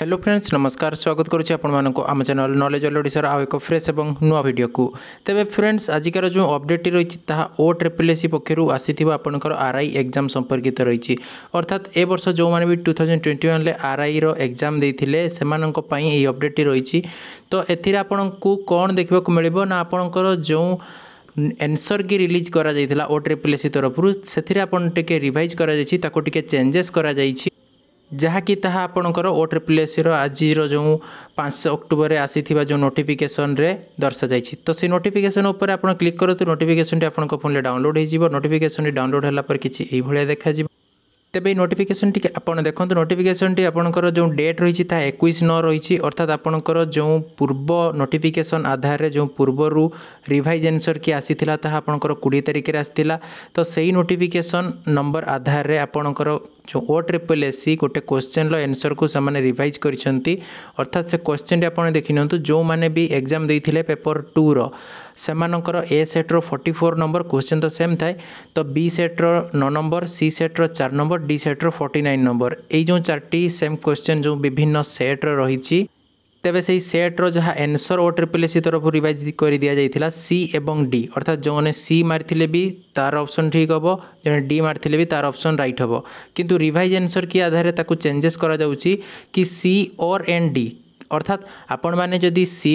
hello friends নমস্কার স্বাগত করছি আপনার আম চ্যানেল নলেজ অল ওড়শার আউ এক ফ্রেশ এবং নূয়া ভিডিওকু তবে ফ্রেন্ডস আজিকার যে অপডেটটি রয়েছে তাহা ও ট্রিপলএসি পক্ষর আসিথিবা আপনার আরআই এক্সাম সম্পর্কিত রয়েছে অর্থাৎ এ বর্ষ যে টু থাউজেন্ড টোয়েন্টি ওয়ানরে আরআইর এক্সাম দিয়ে সে এই অপডেটটি রয়েছে তো এর আপনার কণ দেখা মিলব না আপনার যে এনসর কি রিলিজ করা যাই ও ট্রিপলএসি তরফর সে আপনার টিকি রিভাইজ করা যাই তাকে টিকি চেঞ্জেস করা যাই ଯାହାକି ତାହା ଆପଣଙ୍କର ଓ ଟ୍ରିପଲ୍ ଏସ୍ସିର ଆଜିର ଯେଉଁ ପାଞ୍ଚ ଅକ୍ଟୋବରରେ ଆସିଥିବା ଯେଉଁ ନୋଟିଫିକେସନ୍ରେ ଦର୍ଶାଯାଇଛି ତ ସେଇ ନୋଟିଫିକେସନ୍ ଉପରେ ଆପଣ କ୍ଲିକ୍ କରନ୍ତୁ ନୋଟିଫିକେସନ୍ଟି ଆପଣଙ୍କ ଫୋନରେ ଡାଉନଲୋଡ଼୍ ହେଇଯିବ ନୋଟିଫିକେସନ୍ଟି ଡାଉନଲୋଡ଼୍ ହେଲା ପରେ କିଛି ଏଇଭଳିଆ ଦେଖାଯିବ ତେବେ ଏଇ ନୋଟିଫିକେସନ୍ଟି ଆପଣ ଦେଖନ୍ତୁ ନୋଟିଫିକେସନ୍ଟି ଆପଣଙ୍କର ଯେଉଁ ଡେଟ୍ ରହିଛି ତାହା ଏକୋଇଶ ନଅ ରହିଛି ଅର୍ଥାৎ ଆପଣଙ୍କର ଯେଉଁ ପୂର୍ବ ନୋଟିଫିକେସନ୍ ଆଧାରରେ ଯେଉଁ ପୂର୍ବରୁ ରିଭାଇଜ୍ ଆନ୍ସର୍ କି ଆସିଥିଲା ତାହା ଆପଣଙ୍କର କୋଡ଼ିଏ ତାରିଖରେ ଆସିଥିଲା ତ ସେଇ ନୋଟିଫିକେସନ୍ ନମ୍ବର ଆଧାରରେ ଆପଣଙ୍କର ଯେଉଁ ଓ ଟ୍ରିପଲ୍ ଏସ୍ ସି ଗୋଟେ କୋଶ୍ଚେନ୍ର ଏନ୍ସର୍କୁ ସେମାନେ ରିଭାଇଜ୍ କରିଛନ୍ତି ଅର୍ଥାତ୍ ସେ କୋଶ୍ଚେନ୍ଟି ଆପଣ ଦେଖିନିଅନ୍ତୁ ଯେଉଁମାନେ ବି ଏକ୍ଜାମ୍ ଦେଇଥିଲେ ପେପର୍ ଟୁର ସେମାନଙ୍କର ଏ ସେଟ୍ର ଫର୍ଟି ଫୋର୍ ନମ୍ବର କୋଶ୍ଚେନ୍ ତ ସେମ୍ ଥାଏ ତ ବି ସେଟ୍ର ନଅ ନମ୍ବର ସି ସେଟ୍ର ଚାରି ନମ୍ବର ଡି ସେଟ୍ର ଫର୍ଟି ନାଇନ୍ ନମ୍ବର ଏଇ ଯେଉଁ ଚାରିଟି ସେମ୍ କୋଶ୍ଚେନ୍ ଯେଉଁ ବିଭିନ୍ନ ସେଟ୍ର ରହିଛି ତେବେ ସେହି ସେଟ୍ର ଯାହା ଏନ୍ସର୍ ଓ ଟ୍ରିପଲ୍ ଏସ୍ ସି ତରଫରୁ ରିଭାଇଜ୍ କରିଦିଆଯାଇଥିଲା ସି ଏବଂ ଡି ଅର୍ଥାତ୍ ଯେଉଁମାନେ ସି ମାରିଥିଲେ ବି ତା'ର ଅପସନ୍ ଠିକ୍ ହେବ ଜଣେ ଡି ମାରିଥିଲେ ବି ତା'ର ଅପସନ୍ ରାଇଟ୍ ହେବ କିନ୍ତୁ ରିଭାଇଜ୍ ଏନ୍ସର୍ କି ଆଧାରରେ ତାକୁ ଚେଞ୍ଜେସ୍ କରାଯାଉଛି କି ସି ଓର୍ ଏନ୍ ଡି ଅର୍ଥାତ୍ ଆପଣମାନେ ଯଦି ସି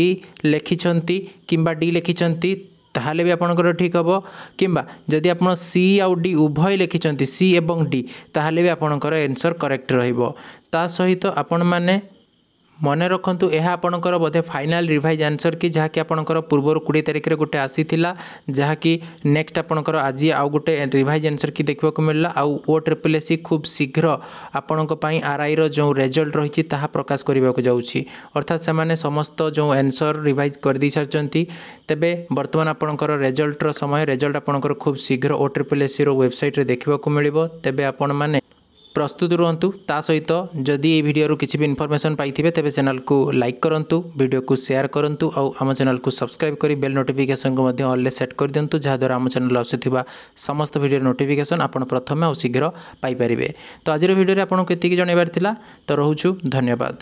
ଲେଖିଛନ୍ତି କିମ୍ବା ଡି ଲେଖିଛନ୍ତି ତାହେଲେ ବି ଆପଣଙ୍କର ଠିକ୍ ହେବ କିମ୍ବା ଯଦି ଆପଣ ସି ଆଉ ଡି ଉଭୟ ଲେଖିଛନ୍ତି ସି ଏବଂ ଡି ତାହେଲେ ବି ଆପଣଙ୍କର ଏନ୍ସର୍ କରେକ୍ଟ ରହିବ ତା ସହିତ ଆପଣମାନେ ମନେ ରଖନ୍ତୁ ଏହା ଆପଣଙ୍କର ବୋଧେ ଫାଇନାଲ୍ ରିଭାଇଜ୍ ଆନ୍ସର୍ କି ଯାହାକି ଆପଣଙ୍କର ପୂର୍ବରୁ କୋଡ଼ିଏ ତାରିଖରେ ଗୋଟେ ଆସିଥିଲା ଯାହାକି ନେକ୍ସଟ୍ ଆପଣଙ୍କର ଆଜି ଆଉ ଗୋଟେ ରିଭାଇଜ୍ ଆନ୍ସର୍ କି ଦେଖିବାକୁ ମିଳିଲା ଆଉ ଓ ଟ୍ରିପଲ୍ ଏସ୍ ସି ଖୁବ୍ ଶୀଘ୍ର ଆପଣଙ୍କ ପାଇଁ ଆର୍ଆଇର ଯେଉଁ ରେଜଲ୍ଟ ରହିଛି ତାହା ପ୍ରକାଶ କରିବାକୁ ଯାଉଛି ଅର୍ଥାତ୍ ସେମାନେ ସମସ୍ତ ଯେଉଁ ଆନ୍ସର୍ ରିଭାଇଜ୍ କରିଦେଇସାରିଛନ୍ତି ତେବେ ବର୍ତ୍ତମାନ ଆପଣଙ୍କର ରେଜଲ୍ଟର ସମୟ ରେଜଲ୍ଟ ଆପଣଙ୍କର ଖୁବ୍ ଶୀଘ୍ର ଓ ଟ୍ରିପଲ୍ ଏସ୍ ସିର ୱେବସାଇଟ୍ରେ ଦେଖିବାକୁ ମିଳିବ ତେବେ ଆପଣମାନେ প্রস্তুত রুহতু তা সহিত যদি এই ভিডিওর কিছু বি ইনফরমেসন পাই তেবে চ্যানেলকু লাইক করতু ভিডিওকু সেয়ার করতু আম চ্যানেলকু সবসক্রাইব করে বেল নোটিফিকেসনকু অলরে সেট করে দিও যাদ্বারা আম চ্যানেল আসুক সমস্ত ভিডিওর নোটিফিকেসন আপনার প্রথমে আউ শীঘ্র পাইপারে তো আজির ভিডিওরে আপনার এতিকি জনাইবার লা তো রুচু ধন্যবাদ